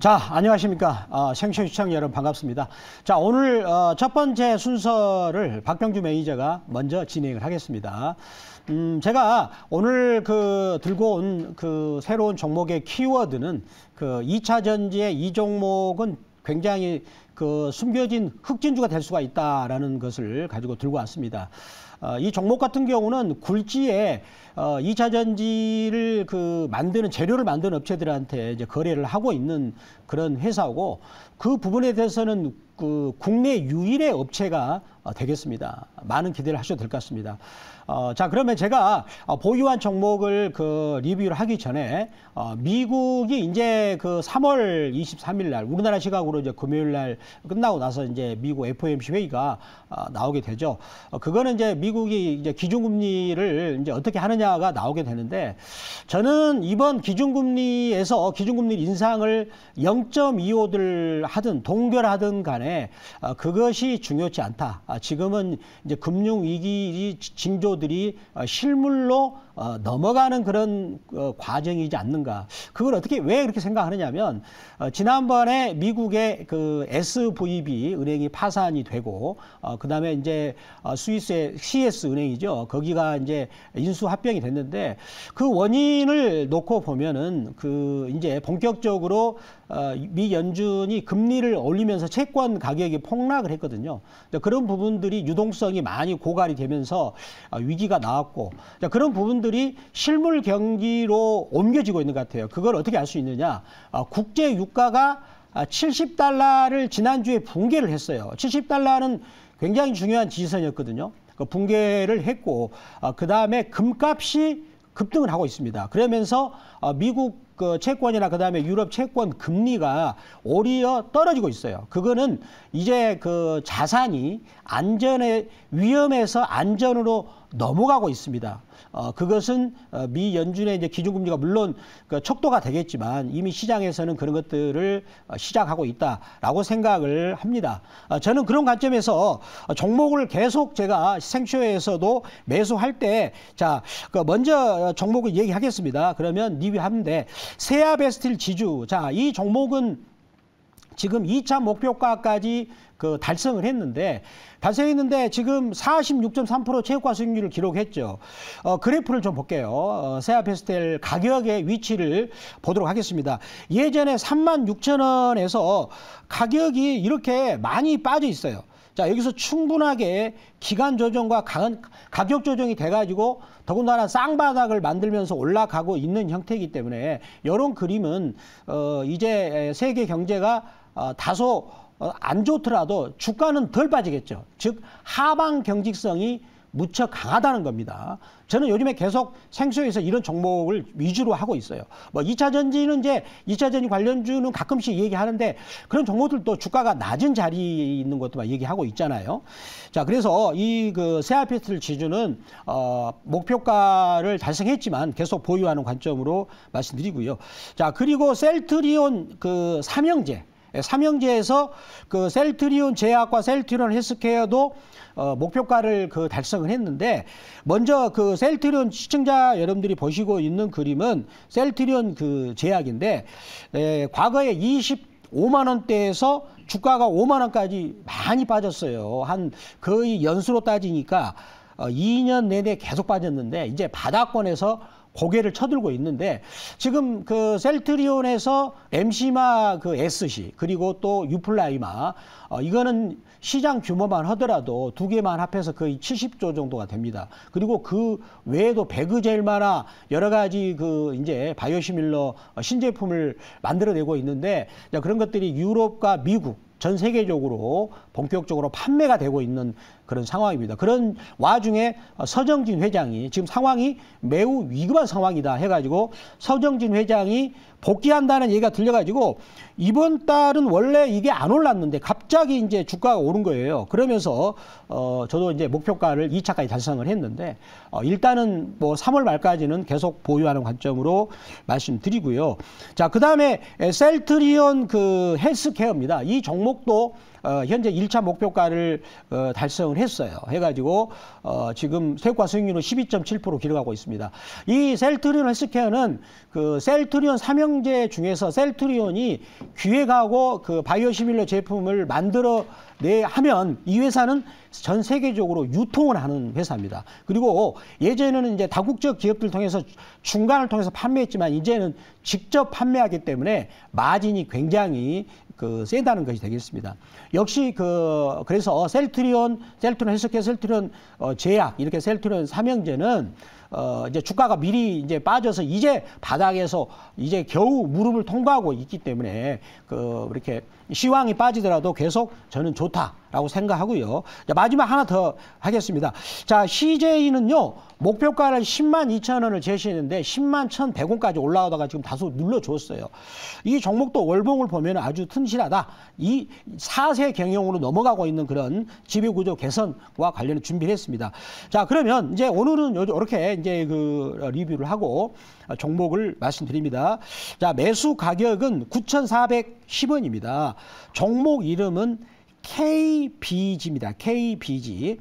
자, 안녕하십니까. 어, 생쇼 시청 여러분 반갑습니다. 자, 오늘 어, 첫 번째 순서를 박병주 매니저가 먼저 진행을 하겠습니다. 음, 제가 오늘 그 들고 온 그 새로운 종목의 키워드는 그 2차 전지의 이 종목은 굉장히 그 숨겨진 흑진주가 될 수가 있다라는 것을 가지고 들고 왔습니다. 어, 이 종목 같은 경우는 굴지에 2차 어, 전지를 그 만드는 재료를 만드는 업체들한테 이제 거래를 하고 있는 그런 회사고 그 부분에 대해서는 그 국내 유일의 업체가 어, 되겠습니다. 많은 기대를 하셔도 될 것 같습니다. 어, 자 그러면 제가 어, 보유한 종목을 그 리뷰를 하기 전에 어, 미국이 이제 그 3월 23일 날 우리나라 시각으로 이제 금요일 날 끝나고 나서 이제 미국 FOMC 회의가 어, 나오게 되죠. 어, 그거는 이제 미국이 이제 기준금리를 이제 어떻게 하느냐가 나오게 되는데 저는 이번 기준금리에서 기준금리 인상을 0 2 5들 하든 동결하든 간에 간에 아, 그것이 중요치 않다. 아, 지금은 이제 금융 위기 징조들이 아, 실물로 어, 넘어가는 그런 어, 과정이지 않는가. 그걸 어떻게 왜 그렇게 생각하느냐면 어, 지난번에 미국의 그 SVB 은행이 파산이 되고 어, 그다음에 이제 어, 스위스의 CS 은행이죠. 거기가 이제 인수 합병이 됐는데 그 원인을 놓고 보면은 그 이제 본격적으로 어, 미 연준이 금리를 올리면서 채권 가격이 폭락을 했거든요. 그러니까 그런 부분들이 유동성이 많이 고갈이 되면서 어, 위기가 나왔고 그러니까 그런 부분 내용들이 실물 경기로 옮겨지고 있는 것 같아요. 그걸 어떻게 알 수 있느냐? 아, 국제 유가가 70달러를 아, 지난주에 붕괴를 했어요. 70달러는 굉장히 중요한 지지선이었거든요. 그 붕괴를 했고 아, 그 다음에 금값이 급등을 하고 있습니다. 그러면서 미국 그 채권이나 그다음에 유럽 채권 금리가 오히려 떨어지고 있어요. 그거는 이제 그 자산이 안전의 위험에서 안전으로 넘어가고 있습니다. 어, 그것은 어, 미 연준의 이제 기준금리가 물론 그 척도가 되겠지만 이미 시장에서는 그런 것들을 어, 시작하고 있다라고 생각을 합니다. 어, 저는 그런 관점에서 어, 종목을 계속 제가 생쇼에서도 매수할 때 자, 그 먼저 종목을 얘기하겠습니다. 그러면 리뷰하는데 세아베스틸 지주 자, 이 종목은 지금 2차 목표가까지 그 달성을 했는데 달성했는데 지금 46.3% 최고가 수익률을 기록했죠. 어, 그래프를 좀 볼게요. 어, 세아페스텔 가격의 위치를 보도록 하겠습니다. 예전에 36,000원에서 가격이 이렇게 많이 빠져 있어요. 자 여기서 충분하게 기간 조정과 강 가격 조정이 돼가지고 더군다나 쌍바닥을 만들면서 올라가고 있는 형태이기 때문에 이런 그림은 어, 이제 세계 경제가 어, 다소 어, 안 좋더라도 주가는 덜 빠지겠죠. 즉 하방 경직성이 무척 강하다는 겁니다. 저는 요즘에 계속 생수에서 이런 종목을 위주로 하고 있어요. 뭐 2차 전지는 이제 2차 전지 관련주는 가끔씩 얘기하는데 그런 종목들도 주가가 낮은 자리에 있는 것도 막 얘기하고 있잖아요. 자, 그래서 이 그 세아피스를 지주는 어, 목표가를 달성했지만 계속 보유하는 관점으로 말씀드리고요. 자, 그리고 셀트리온 그 삼형제 예, 삼형제에서 그 셀트리온 제약과 셀트리온 헬스케어도 어, 목표가를 그 달성을 했는데 먼저 그 셀트리온 시청자 여러분들이 보시고 있는 그림은 셀트리온 그 제약인데 에, 예, 과거에 25만 원대에서 주가가 5만 원까지 많이 빠졌어요. 한 거의 연수로 따지니까 어, 2년 내내 계속 빠졌는데 이제 바닥권에서 고개를 쳐들고 있는데 지금 그 셀트리온에서 엠시마 그 s 시 그리고 또 유플라이마 어, 이거는 시장 규모만 하더라도 두 개만 합해서 거의 70조 정도가 됩니다. 그리고 그 외에도 베그젤마나 여러 가지 그 이제 바이오시밀러 어, 신제품을 만들어내고 있는데 그런 것들이 유럽과 미국 전 세계적으로 본격적으로 판매가 되고 있는 그런 상황입니다. 그런 와중에 서정진 회장이 지금 상황이 매우 위급한 상황이다 해가지고 서정진 회장이 복귀한다는 얘기가 들려가지고 이번 달은 원래 이게 안 올랐는데 갑자기 이제 주가가 오른 거예요. 그러면서 어 저도 이제 목표가를 2차까지 달성을 했는데 어 일단은 뭐 3월 말까지는 계속 보유하는 관점으로 말씀드리고요. 자 그다음에 셀트리온 그 헬스케어입니다. 이 종목도 어 현재 1차 목표가를 어 달성 인상을 했어요. 해가지고 어, 지금 세과 수익률은 12.7% 기록하고 있습니다. 이 셀트리온 헬스케어는 그 셀트리온 삼형제 중에서 셀트리온이 기획하고 그 바이오 시밀러 제품을 만들어 내 하면 이 회사는 전 세계적으로 유통을 하는 회사입니다. 그리고 예전에는 이제 다국적 기업들 통해서 중간을 통해서 판매했지만 이제는 직접 판매하기 때문에 마진이 굉장히 그 세다는 것이 되겠습니다. 역시 그 그래서 셀트리온 셀트리온 해석해 셀트리온 어, 제약 이렇게 셀트리온 삼형제는 어, 이제 주가가 미리 이제 빠져서 이제 바닥에서 이제 겨우 무릎을 통과하고 있기 때문에 그 이렇게 시황이 빠지더라도 계속 저는 좋다라고 생각하고요. 자, 마지막 하나 더 하겠습니다. 자, CJ는요, 목표가를 10만 2천 원을 제시했는데 10만 1,100원까지 올라오다가 지금 다소 눌러줬어요. 이 종목도 월봉을 보면 아주 튼실하다. 이 4세 경영으로 넘어가고 있는 그런 지배구조 개선과 관련해 준비를 했습니다. 자, 그러면 이제 오늘은 이렇게 이제 그 리뷰를 하고 종목을 말씀드립니다. 자, 매수 가격은 9,410원입니다. 종목 이름은 KBG입니다. KBG.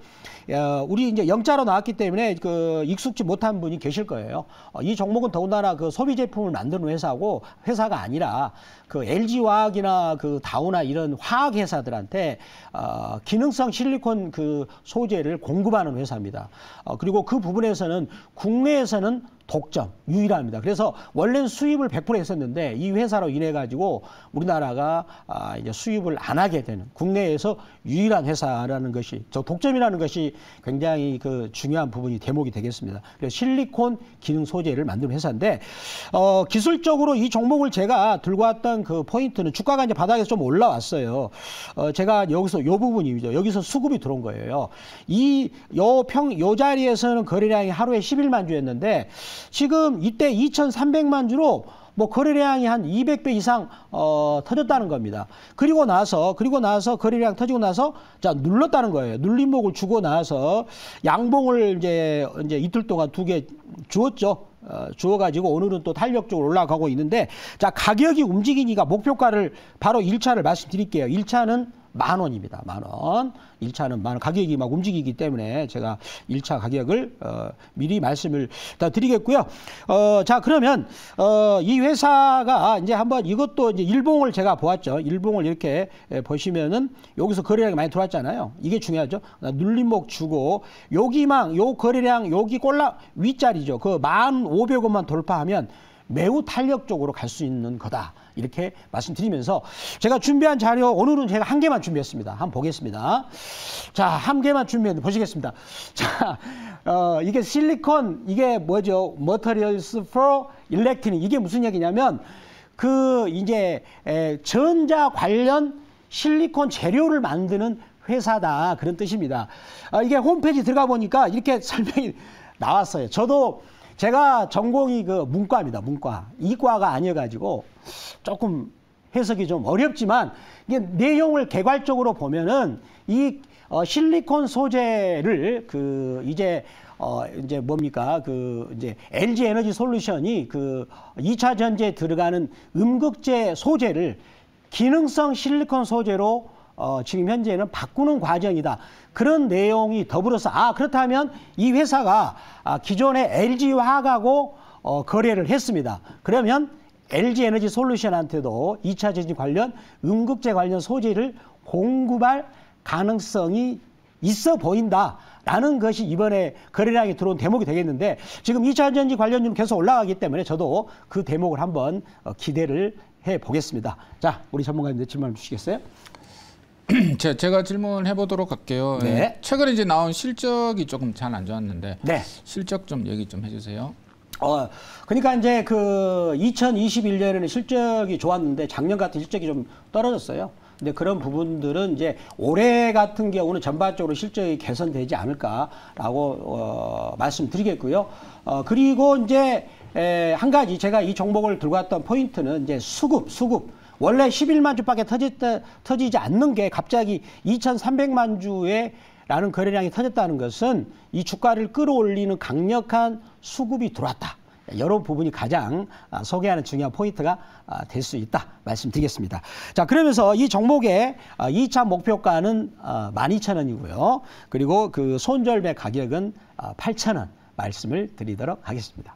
어, 우리 이제 영자로 나왔기 때문에 그 익숙지 못한 분이 계실 거예요. 어, 이 종목은 더군다나 그 소비 제품을 만드는 회사고 회사가 아니라 그 LG 화학이나 그 다우나 이런 화학 회사들한테 어, 기능성 실리콘 그 소재를 공급하는 회사입니다. 어, 그리고 그 부분에서는 국내에서는 독점 유일합니다. 그래서 원래는 수입을 100% 했었는데 이 회사로 인해 가지고 우리나라가 아 이제 수입을 안 하게 되는 국내에서 유일한 회사라는 것이 저 독점이라는 것이 굉장히 그 중요한 부분이 대목이 되겠습니다. 그래서 실리콘 기능 소재를 만든 회사인데 어 기술적으로 이 종목을 제가 들고 왔던 그 포인트는 주가가 이제 바닥에서 좀 올라왔어요. 어 제가 여기서 요 부분이죠. 여기서 수급이 들어온 거예요. 이요 평요 요 자리에서는 거래량이 하루에 11만 주였는데 지금 이때 2,300만 주로 뭐 거래량이 한 200배 이상 어, 터졌다는 겁니다. 그리고 나서 그리고 나서 거래량 터지고 나서 자 눌렀다는 거예요. 눌림목을 주고 나서 양봉을 이제 이제 이틀 동안 두 개 주었죠. 어, 주어가지고 오늘은 또 탄력 쪽으로 올라가고 있는데 자 가격이 움직이니까 목표가를 바로 1차를 말씀드릴게요. 1차는 만 원입니다. 만 원. 1차는 만 원. 가격이 막 움직이기 때문에 제가 1차 가격을 어, 미리 말씀을 다 드리겠고요. 어, 자, 그러면 어, 이 회사가 이제 한번 이것도 이제 일봉을 제가 보았죠. 일봉을 이렇게 예, 보시면은 여기서 거래량이 많이 들어왔잖아요. 이게 중요하죠. 눌림목 주고 여기만 요 거래량 여기 꼴랑 윗자리죠. 그 만 오백 원만 돌파하면 매우 탄력적으로 갈 수 있는 거다. 이렇게 말씀드리면서 제가 준비한 자료 오늘은 제가 한 개만 준비했습니다. 한번 보겠습니다. 자, 한 개만 준비해 보시겠습니다. 자, 어, 이게 실리콘 이게 뭐죠? Materials for e l e c t r n i 이게 무슨 얘기냐면 그 이제 에, 전자 관련 실리콘 재료를 만드는 회사다 그런 뜻입니다. 아, 이게 홈페이지 들어가 보니까 이렇게 설명이 나왔어요. 저도 제가 전공이 그 문과입니다. 문과. 이과가 아니어가지고 조금 해석이 좀 어렵지만 이게 내용을 개괄적으로 보면은 이 어, 실리콘 소재를 그 이제 어 이제 뭡니까 그 이제 LG 에너지 솔루션이 그 2차 전지에 들어가는 음극재 소재를 기능성 실리콘 소재로 어, 지금 현재는 바꾸는 과정이다. 그런 내용이 더불어서 아 그렇다면 이 회사가 아, 기존의 LG 화학하고 어, 거래를 했습니다. 그러면 LG 에너지 솔루션한테도 2차 전지 관련 응급재 관련 소재를 공급할 가능성이 있어 보인다라는 것이 이번에 거래량이 들어온 대목이 되겠는데 지금 2차 전지 관련율 계속 올라가기 때문에 저도 그 대목을 한번 어, 기대를 해 보겠습니다. 자, 우리 전문가님들 질문 주시겠어요? 제, 제가 질문해 을 보도록 할게요. 예, 네. 최근에 이제 나온 실적이 조금 잘 안 좋았는데 네. 실적 좀 얘기 좀 해주세요. 어, 그러니까 이제 그 2021년에는 실적이 좋았는데 작년 같은 실적이 좀 떨어졌어요. 근데 그런 부분들은 이제 올해 같은 경우는 전반적으로 실적이 개선되지 않을까라고 어, 말씀드리겠고요. 어, 그리고 이제 에, 한 가지 제가 이 종목을 들고 왔던 포인트는 이제 수급, 수급. 원래 11만 주밖에 터졌다, 터지지 않는 게 갑자기 2,300만 주에 라는 거래량이 터졌다는 것은 이 주가를 끌어올리는 강력한 수급이 들어왔다. 여러 부분이 가장 아, 소개하는 중요한 포인트가 아, 될수 있다 말씀드리겠습니다. 자 그러면서 이 종목의 2차 아, 목표가는 12,000원이고요. 그리고 그 손절매 가격은 8,000원 말씀을 드리도록 하겠습니다.